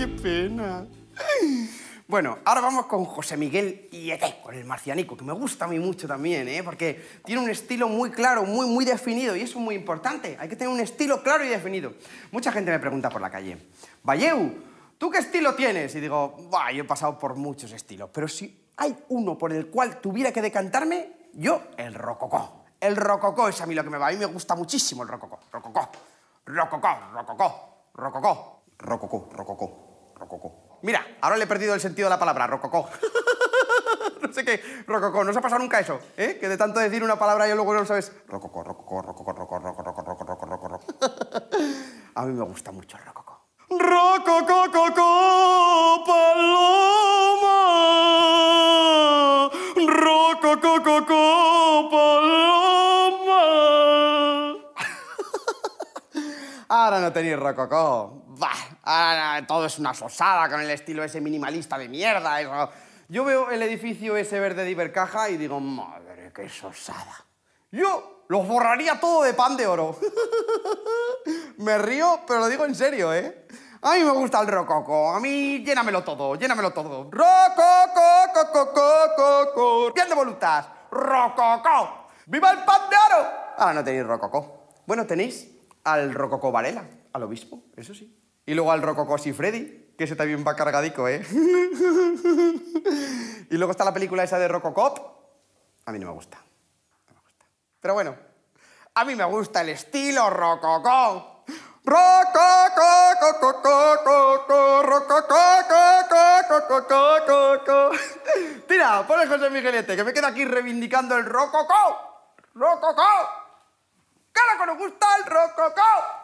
qué pena. Bueno, ahora vamos con José Miguel Iete, con el marcianico, que me gusta a mí mucho también, ¿eh? porque tiene un estilo muy claro, muy, muy definido, y eso es muy importante. Hay que tener un estilo claro y definido. Mucha gente me pregunta por la calle, Valleu, ¿tú qué estilo tienes? Y digo, bah, yo he pasado por muchos estilos, pero si hay uno por el cual tuviera que decantarme, yo el rococó. El rococó es a mí lo que me va, a mí me gusta muchísimo el Rococó, rococó, rococó, rococó, rococó, rococó, rococó. Rococo. Mira, ahora le he perdido el sentido de la palabra, rococó. no sé qué, rococó, no se ha pasado nunca eso, ¿eh? Que de tanto decir una palabra y luego no lo sabes. Rococó, rococó, rococó, rococó, rococó, rococó, rococó, rococó. A mí me gusta mucho el rococó. Rococó, cocó, paloma. Rococó, paloma. ahora no tenéis rococó. Bah. Ah, todo es una sosada con el estilo ese minimalista de mierda. Yo veo el edificio ese verde de Ibercaja y digo, madre, qué sosada. Yo los borraría todo de pan de oro. me río, pero lo digo en serio, ¿eh? A mí me gusta el rococo. A mí llénamelo todo, llénamelo todo. Rococo, coco, coco, coco. de voluntad. Rococo. ¡Viva el pan de oro! ah no tenéis rococo. Bueno, tenéis al rococo Varela, al obispo, eso sí. Y luego al Rococo y Freddy, que ese también va cargadico, ¿eh? y luego está la película esa de Rococop. A mí no me gusta. Pero bueno, a mí me gusta el estilo Rococop. Tira, pon el José Miguelete, que me queda aquí reivindicando el rococó. ¡Rococó! ¡Claro que nos gusta el rococó!